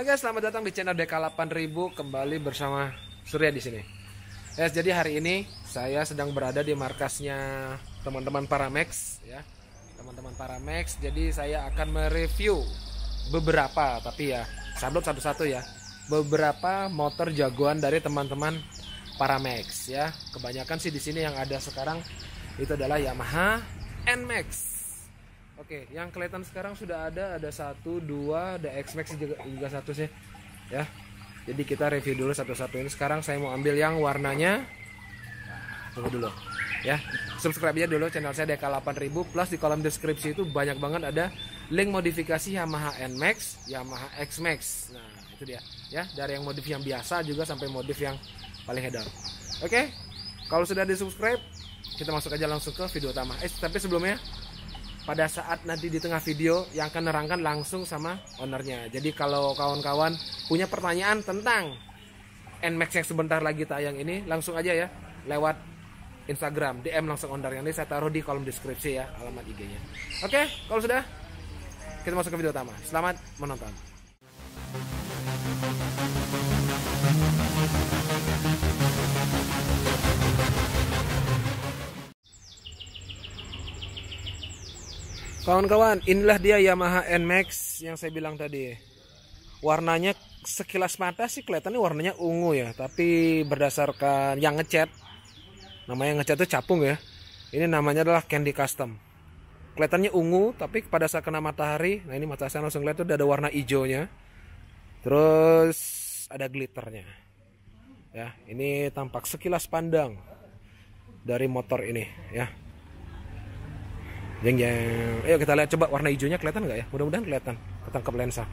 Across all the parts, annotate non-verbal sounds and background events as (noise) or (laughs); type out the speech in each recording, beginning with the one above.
Oke, okay, selamat datang di channel DK 8000 kembali bersama Surya di sini. Yes, jadi hari ini saya sedang berada di markasnya teman-teman Paramex ya. Teman-teman Paramex, jadi saya akan mereview beberapa tapi ya sablon satu-satu ya. Beberapa motor jagoan dari teman-teman Paramex ya. Kebanyakan sih di sini yang ada sekarang itu adalah Yamaha NMAX Oke, yang kelihatan sekarang sudah ada ada satu, dua, ada X Max juga, juga satu sih, ya. Jadi kita review dulu satu-satu ini. Sekarang saya mau ambil yang warnanya. Tunggu dulu, ya. Subscribe aja dulu channel saya DK 8000 plus di kolom deskripsi itu banyak banget ada link modifikasi Yamaha N Max, Yamaha X Max. Nah itu dia, ya. Dari yang modif yang biasa juga sampai modif yang paling hedon. Oke, kalau sudah di subscribe kita masuk aja langsung ke video utama. Eh tapi sebelumnya pada saat nanti di tengah video yang akan nerangkan langsung sama ownernya. Jadi kalau kawan-kawan punya pertanyaan tentang NMAX yang sebentar lagi tayang ini, langsung aja ya lewat Instagram, DM langsung owner yang ini saya taruh di kolom deskripsi ya alamat IG-nya. Oke, kalau sudah kita masuk ke video utama. Selamat menonton. Kawan-kawan, inilah dia Yamaha NMAX yang saya bilang tadi. Warnanya sekilas mata sih kelihatannya warnanya ungu ya, tapi berdasarkan yang ngecat, namanya ngecat itu capung ya. Ini namanya adalah Candy Custom. Kelihatannya ungu, tapi pada saat kena matahari, nah ini mata saya langsung lihat tuh ada warna hijaunya. Terus ada glitternya. Ya, ini tampak sekilas pandang dari motor ini ya. Jeng jeng. Ya, ayo kita lihat coba warna hijaunya kelihatan nggak ya? Mudah-mudahan kelihatan. Ketangkap lensa.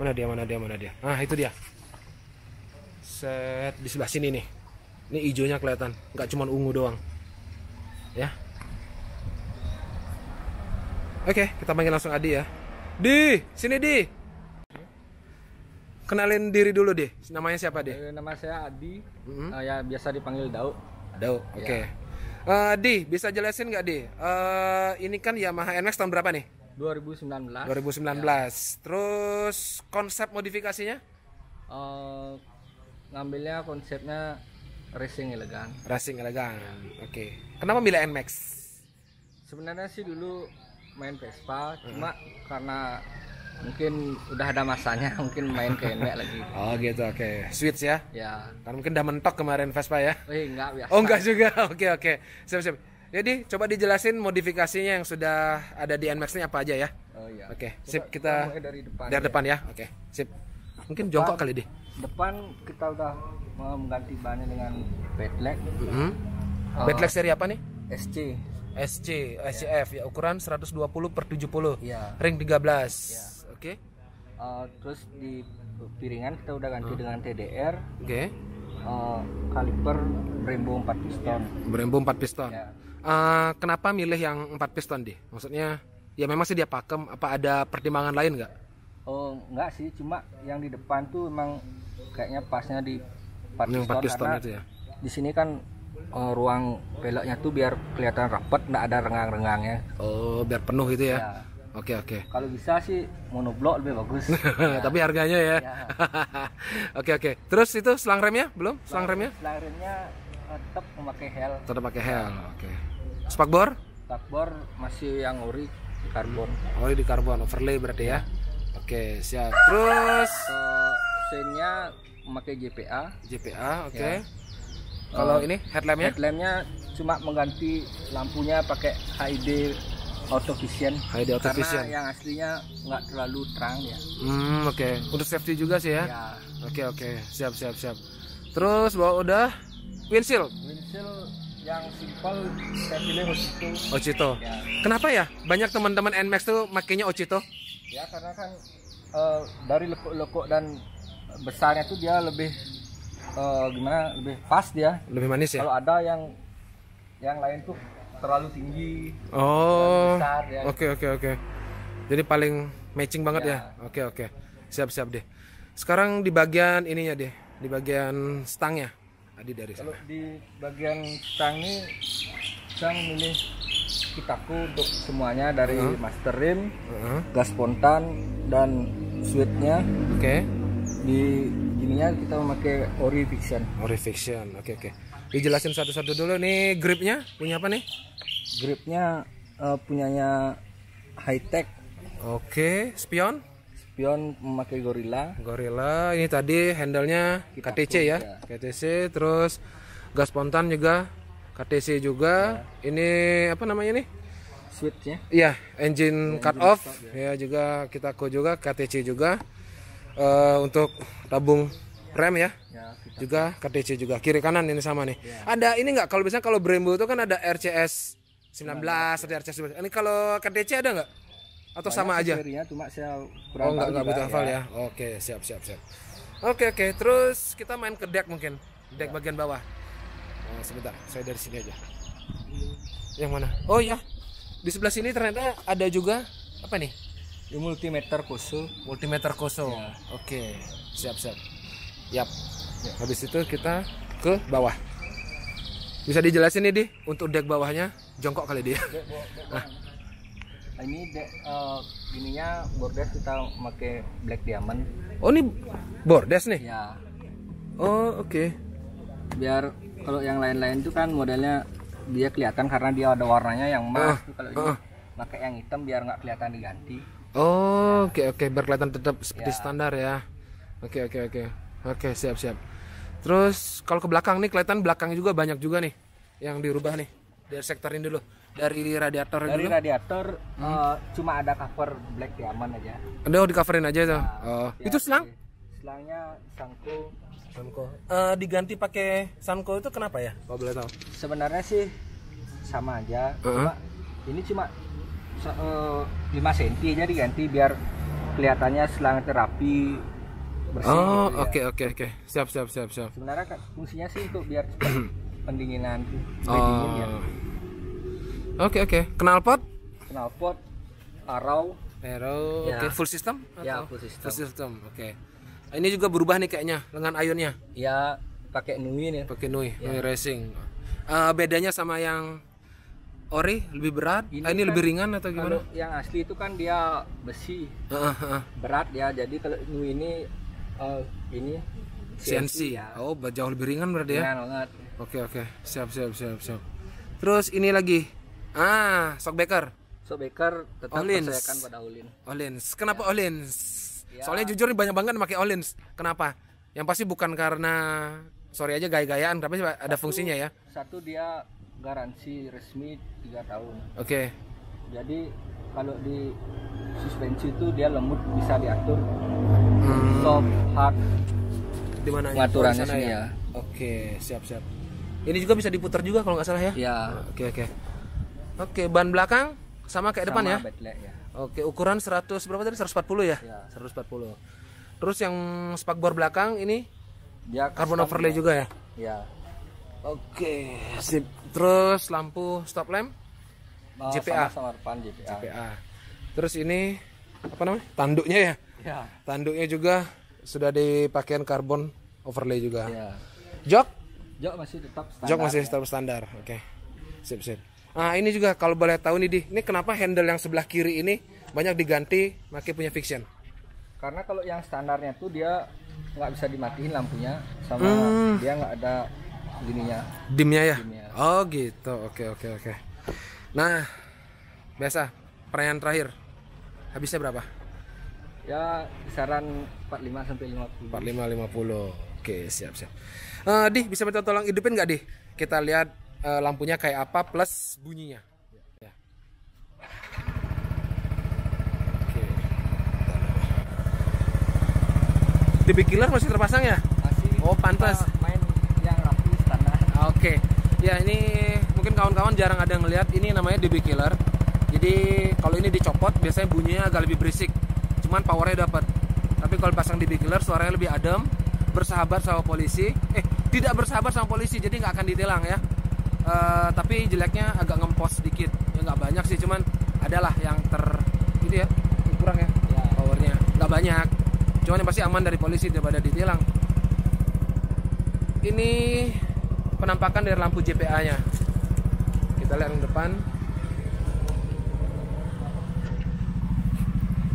Mana dia? Mana dia? Mana dia? Ah itu dia. Set di sebelah sini nih. Ini hijaunya kelihatan. Nggak cuma ungu doang. Ya. Oke, kita panggil langsung Adi ya. Di, sini Di. Kenalin diri dulu deh. Namanya siapa deh? Nama saya Adi. Mm -hmm. uh, ya biasa dipanggil Dau. Dau. Ya. Oke. Okay. Ya Uh, di, bisa jelasin nggak di Uh, ini kan Yamaha NX tahun berapa nih? 2019. 2019. Ya. Terus konsep modifikasinya? Uh, ngambilnya konsepnya racing elegan. Racing elegan. Oke. Okay. Kenapa milih NMAX? Sebenarnya sih dulu main Vespa, cuma mm-hmm. karena mungkin udah ada masanya (laughs) mungkin main ke Emek lagi oh gitu oke okay. switch ya ya kan mungkin udah mentok kemarin Vespa ya oh enggak biasa oh enggak juga (laughs) oke oke okay. siap siap jadi coba dijelasin modifikasinya yang sudah ada di Nmax ini apa aja ya oh iya oke okay. sip kita dari depan dari ya. depan ya, oke okay. sip mungkin depan, jongkok kali deh depan kita udah mengganti bannya dengan bedlek mm -hmm. uh, oh. bedlek seri apa nih SC SC SCF ya, ya ukuran 120 per 70 ya. ring 13 ya Oke. Okay. Uh, eh, terus di piringan kita udah ganti uh. dengan TDR. Oke. Okay. Uh, eh, kaliber Brembo 4 piston. Iya. Brembo 4 piston. Yeah. Iya. Uh, kenapa milih yang 4 piston deh? Maksudnya ya memang sih dia pakem apa ada pertimbangan lain nggak? Oh, enggak sih, cuma yang di depan tuh emang kayaknya pasnya di 4 piston, 4 piston karena itu ya. Di sini kan uh, ruang peleknya tuh biar kelihatan rapet, nggak ada rengang-rengangnya. Oh, biar penuh itu ya. ya Oke okay, oke. Okay. Kalau bisa sih monoblok lebih bagus. ya. (laughs) Tapi harganya ya. Iya. (laughs) Oke ya. oke. Okay, okay. Terus itu selang remnya belum? Selang remnya? Selang remnya eh, tetap memakai hel. Tetap pakai hel. Oke. Okay. Spakbor? Spakbor masih yang ori di karbon. Ori di karbon overlay berarti ya. ya. Oke okay, siap. Terus seinnya memakai JPA. JPA oke. Okay. Ya. Kalau uh, ini headlampnya? Headlampnya cuma mengganti lampunya pakai HID auto vision. HID auto Karena vision. yang aslinya nggak terlalu terang ya. Hmm, oke. Okay. Untuk safety juga sih ya. ya. Oke, okay, oke. Okay. Siap, siap, siap. Terus bawa udah windshield. Windshield yang simple saya pilih Ocito Ocito Ya. Kenapa ya? Banyak teman-teman Nmax tuh makainya Ocito Ya, karena kan uh, dari lekuk-lekuk dan besarnya tuh dia lebih uh, gimana? Lebih fast dia. Lebih manis ya. Kalau ada yang yang lain tuh terlalu tinggi oh ya. oke oke oke jadi paling matching banget ya oke ya? oke okay, siap siap deh sekarang di bagian ininya deh di bagian stangnya Adi dari di bagian stang ini saya memilih kitaku untuk semuanya dari uh -huh. master rim uh -huh. gas spontan dan sweetnya oke okay. di ininya kita memakai ori fiction ori fiction oke okay, oke okay dijelasin satu-satu dulu nih gripnya punya apa nih gripnya uh, punyanya high tech oke okay. spion spion memakai gorilla gorilla ini tadi handlenya Kita KTC ya. ya KTC terus gas spontan juga KTC juga ya. ini apa namanya nih switch ya iya engine, engine cut off stop, ya. ya juga kita ko juga KTC juga uh, untuk tabung Iya. rem ya, ya kita. juga KTC juga kiri kanan ini sama nih ya. ada ini nggak kalau biasanya kalau Brembo itu kan ada RCS 19 ada iya. RCS 19 ini kalau KTC ada nggak atau Banyak sama aja cuma saya oh nggak nggak butuh hafal ya. ya oke siap siap siap oke oke terus kita main ke deck mungkin deck ya. bagian bawah nah, sebentar saya dari sini aja iya. yang mana oh ya di sebelah sini ternyata ada juga apa nih multimeter kosong multimeter kosong ya. oke siap siap Yap. Ya. Habis itu kita ke bawah. Bisa dijelasin nih, Di, untuk deck bawahnya jongkok kali dia. Dek, deck dek nah. Ini deck uh, eh, ininya bordes kita pakai black diamond. Oh, ini bordes nih? Ya. Oh, oke. Okay. Biar kalau yang lain-lain itu kan modelnya dia kelihatan karena dia ada warnanya yang emas. Uh, kalau uh. ini pakai ah. yang hitam biar nggak kelihatan diganti. Oh, oke ya. oke okay, okay. berkelihatan tetap seperti ya. standar ya. Oke okay, oke okay, oke. Okay. Oke, siap siap. Terus kalau ke belakang nih kelihatan belakang juga banyak juga nih yang dirubah nih. Dari sektor ini dulu. Dari radiator Dari dulu. radiator hmm. uh, cuma ada cover black diamond aja. Anda di coverin aja tuh. Nah, oh. Ya, itu selang? Iya. Selangnya sanko. Sanko. Uh, diganti pakai Sanko itu kenapa ya? Kalau boleh tahu. Sebenarnya sih sama aja. Uh -huh. Cuma ini cuma uh, senti cm aja diganti biar kelihatannya selang terapi bersih oh gitu ya. oke oke oke siap siap siap siap sebenarnya kan fungsinya sih untuk biar pendinginan hmm. pendinginan oh. dingin ya oke okay, oke okay. knalpot knalpot arrow arrow ya. oke okay. full system ya full system full system oke okay. ini juga berubah nih kayaknya lengan ayunnya ya pakai nui nih pakai nui ya. nui racing uh, bedanya sama yang ori lebih berat ini, ah, ini kan, lebih ringan atau gimana yang asli itu kan dia besi uh, uh, uh. berat ya jadi kalau ini oh ini ya? CNC, CNC ya. oh jauh lebih ringan berarti ya iya, oke oke siap siap siap siap terus ini lagi ah shock shockbreaker shock breaker tetap Olins. percayakan pada Olin Olins kenapa ya. Olins ya. soalnya jujur banyak banget pakai Olins kenapa yang pasti bukan karena sorry aja gaya-gayaan tapi ada fungsinya ya satu dia garansi resmi tiga tahun oke okay. jadi kalau di suspensi itu dia lembut bisa diatur hmm. soft hard di mana ya? pengaturannya oh, ya, ya. oke siap siap ini juga bisa diputar juga kalau nggak salah ya ya oke oke oke ban belakang sama kayak sama depan ya? ya oke ukuran 100 berapa tadi 140 ya, ya. 140 terus yang spakbor belakang ini ya carbon overlay ya. juga ya ya oke sip terus lampu stop lamp Oh, JPA. Sama JPA. JPA. Terus ini apa namanya? Tanduknya ya? Ya. Tanduknya juga sudah dipakaian karbon overlay juga. Ya. Jok? Jok masih tetap standar. Jok masih ya. tetap standar. Ya. Oke. Okay. Sip, sip. Nah, ini juga kalau boleh tahu nih, Di. Ini kenapa handle yang sebelah kiri ini banyak diganti pakai punya fiction? Karena kalau yang standarnya tuh dia nggak bisa dimatiin lampunya sama hmm. dia nggak ada gininya. Dimnya ya? Dimnya. Oh, gitu. Oke, okay, oke, okay, oke. Okay. Nah, biasa perayaan terakhir. Habisnya berapa? Ya, kisaran 45 sampai 50. 45 50. Oke, siap siap. Uh, Dih, bisa minta tolong hidupin nggak Dih? Kita lihat uh, lampunya kayak apa plus bunyinya. Ya. Oke. killer masih terpasang ya? Masih. Oh, pantas. Main yang rapi standar. Oke. Okay ya ini mungkin kawan-kawan jarang ada yang ngelihat ini namanya DB Killer jadi kalau ini dicopot biasanya bunyinya agak lebih berisik cuman powernya dapat tapi kalau pasang DB Killer suaranya lebih adem bersahabat sama polisi eh tidak bersahabat sama polisi jadi nggak akan ditilang ya uh, tapi jeleknya agak ngempos sedikit ya nggak banyak sih cuman adalah yang ter itu ya kurang ya, ya. powernya nggak banyak cuman yang pasti aman dari polisi daripada ditilang ini penampakan dari lampu JPA-nya. Kita lihat yang depan.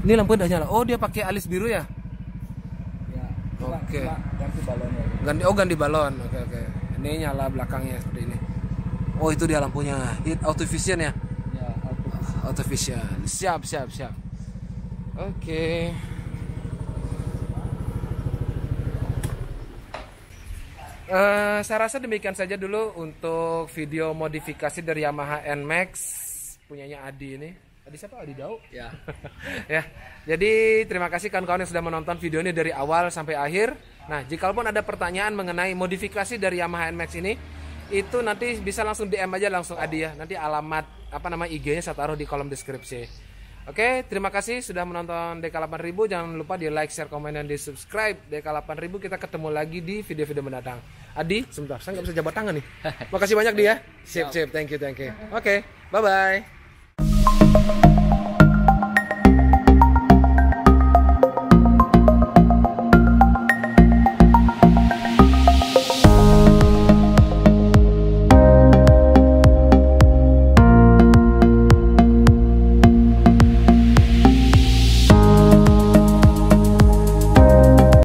Ini lampu udah nyala. Oh, dia pakai alis biru ya? ya oke. Ganti oh ganti balon. Oke oke. Ini nyala belakangnya seperti ini. Oh, itu dia lampunya. hit auto vision ya? Ya, auto vision. Auto Siap, siap, siap. Oke. Eh, saya rasa demikian saja dulu untuk video modifikasi dari Yamaha NMAX punyanya Adi ini. Adi siapa? Adi Dau? Ya. (laughs) ya. Jadi terima kasih kawan-kawan yang sudah menonton video ini dari awal sampai akhir. Nah, pun ada pertanyaan mengenai modifikasi dari Yamaha NMAX ini, itu nanti bisa langsung DM aja langsung Adi ya. Nanti alamat apa nama IG-nya saya taruh di kolom deskripsi. Oke, terima kasih sudah menonton DK8000. Jangan lupa di like, share, komen, dan di subscribe DK8000. Kita ketemu lagi di video-video mendatang. Adi, sebentar, saya nggak bisa jabat tangan nih. (laughs) Makasih banyak dia. Ya. Sip, sip, thank you, thank you. Oke, okay, bye-bye.